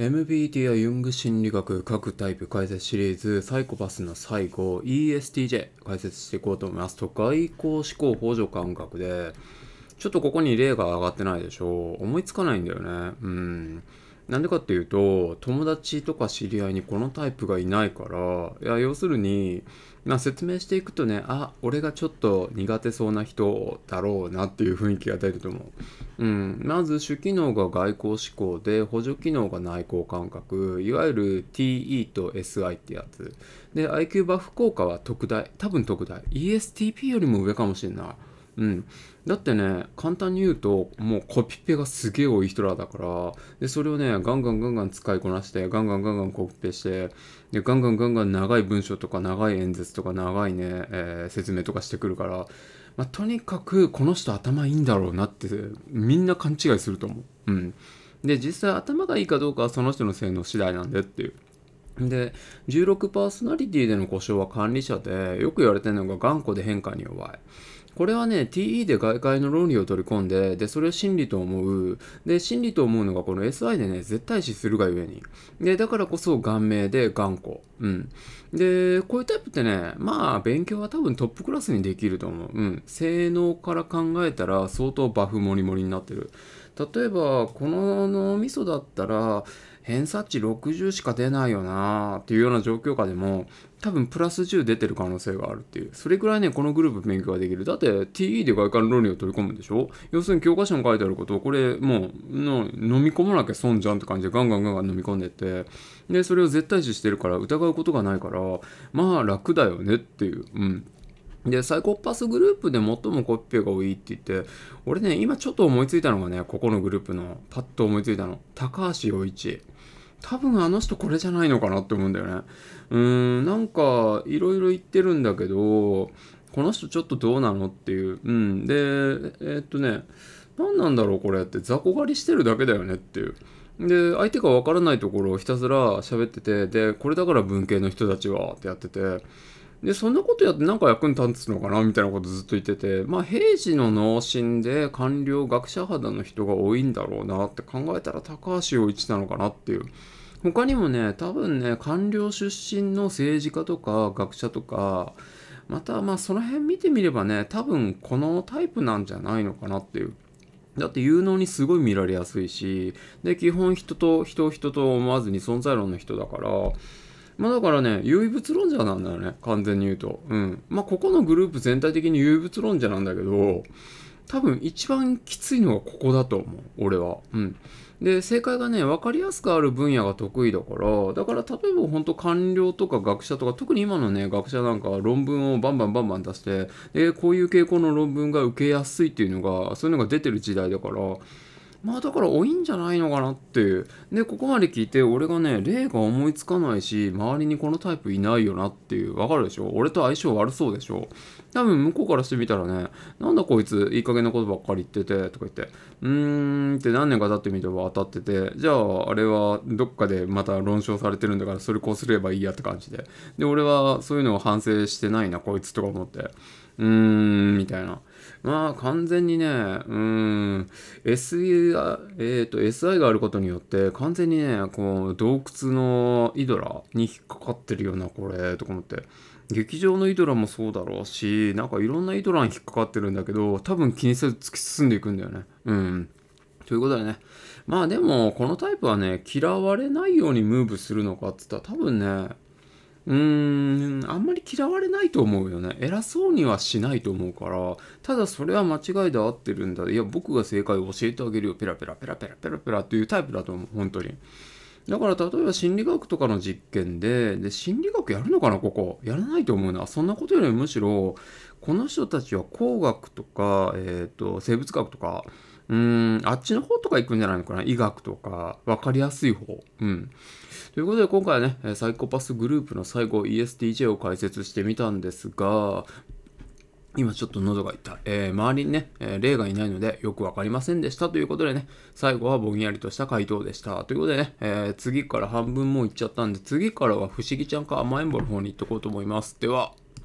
MBTI ユング心理学各タイプ解説シリーズサイコパスの最後 ESTJ 解説していこうと思いますと外交思考補助感覚でちょっとここに例が上がってないでしょう思いつかないんだよねうんなんでかっていうと友達とか知り合いにこのタイプがいないからいや要するに、まあ、説明していくとねあ俺がちょっと苦手そうな人だろうなっていう雰囲気が出ると思う、うん、まず主機能が外交思考で補助機能が内向感覚いわゆる TE と SI ってやつで IQ バフ効果は特大多分特大 ESTP よりも上かもしれないうん。だってね、簡単に言うと、もうコピペがすげえ多い人らだから、で、それをね、ガンガンガンガン使いこなして、ガンガンガンガンコピペして、で、ガンガンガンガン長い文章とか、長い演説とか、長いね、えー、説明とかしてくるから、まあ、とにかく、この人頭いいんだろうなって、みんな勘違いすると思う。うん。で、実際頭がいいかどうかはその人の性能次第なんでっていう。で、16パーソナリティでの故障は管理者で、よく言われてるのが頑固で変化に弱い。これはね、TE で外界の論理を取り込んで、で、それを真理と思う。で、真理と思うのがこの SI でね、絶対視するがゆえに。で、だからこそ顔面で頑固。うん。で、こういうタイプってね、まあ、勉強は多分トップクラスにできると思う。うん。性能から考えたら相当バフモリモリになってる。例えば、この脳みそだったら、偏差値60しか出ないよなっていうような状況下でも多分プラス10出てる可能性があるっていうそれくらいねこのグループ勉強ができるだって TE で外観論理を取り込むんでしょ要するに教科書に書いてあることをこれもう飲み込まなきゃ損じゃんって感じでガンガンガンガン飲み込んでってでそれを絶対視してるから疑うことがないからまあ楽だよねっていううんで、サイコパスグループで最もコピペが多いって言って、俺ね、今ちょっと思いついたのがね、ここのグループの、パッと思いついたの。高橋洋一。多分あの人これじゃないのかなって思うんだよね。うーん、なんか、いろいろ言ってるんだけど、この人ちょっとどうなのっていう。うん。で、えー、っとね、何なんだろうこれって、雑魚狩りしてるだけだよねっていう。で、相手がわからないところをひたすら喋ってて、で、これだから文系の人たちはってやってて、で、そんなことやってなんか役に立つのかなみたいなことずっと言ってて、まあ平時の脳神で官僚学者肌の人が多いんだろうなって考えたら高橋陽一なのかなっていう。他にもね、多分ね、官僚出身の政治家とか学者とか、またまあその辺見てみればね、多分このタイプなんじゃないのかなっていう。だって有能にすごい見られやすいし、で、基本人と人人と思わずに存在論の人だから、まあ、だからね、唯物論者なんだよね、完全に言うと。うん。まあ、ここのグループ全体的に唯物論者なんだけど、多分一番きついのがここだと思う、俺は。うん。で、正解がね、分かりやすくある分野が得意だから、だから例えば本当官僚とか学者とか、特に今のね、学者なんか論文をバンバンバンバン出して、で、こういう傾向の論文が受けやすいっていうのが、そういうのが出てる時代だから、まあだから多いんじゃないのかなっていう。で、ここまで聞いて、俺がね、例が思いつかないし、周りにこのタイプいないよなっていう、わかるでしょ俺と相性悪そうでしょ多分向こうからしてみたらね、なんだこいつ、いい加減なことばっかり言ってて、とか言って、うーんって何年か経ってみれば当たってて、じゃああれはどっかでまた論証されてるんだから、それこうすればいいやって感じで。で、俺はそういうのを反省してないな、こいつとか思って。うーん、みたいな。まあ完全にね、うん、SE が、えっ、ー、と、SI があることによって、完全にね、こう、洞窟のイドラに引っかかってるよな、これ、とか思って。劇場のイドラもそうだろうし、なんかいろんなイドラに引っかかってるんだけど、多分気にせず突き進んでいくんだよね。うん。ということでね。まあでも、このタイプはね、嫌われないようにムーブするのかっつったら、多分ね、うーん、あんまり嫌われないと思うよね。偉そうにはしないと思うから、ただそれは間違いで合ってるんだ。いや、僕が正解を教えてあげるよ。ペラペラペラペラペラペラっていうタイプだと思う。本当に。だから例えば心理学とかの実験で、で、心理学やるのかな、ここ。やらないと思うな。そんなことよりむしろ、この人たちは工学とか、えっ、ー、と、生物学とか、うん、あっちの方とか行くんじゃないのかな医学とか、わかりやすい方。うん。ということで今回はね、サイコパスグループの最後 ESTJ を解説してみたんですが、今ちょっと喉が痛い。えー、周りにね、えー、例がいないのでよくわかりませんでしたということでね、最後はぼんやりとした回答でした。ということでね、えー、次から半分もいっちゃったんで、次からは不思議ちゃんか甘えん坊の方に行っとこうと思います。では。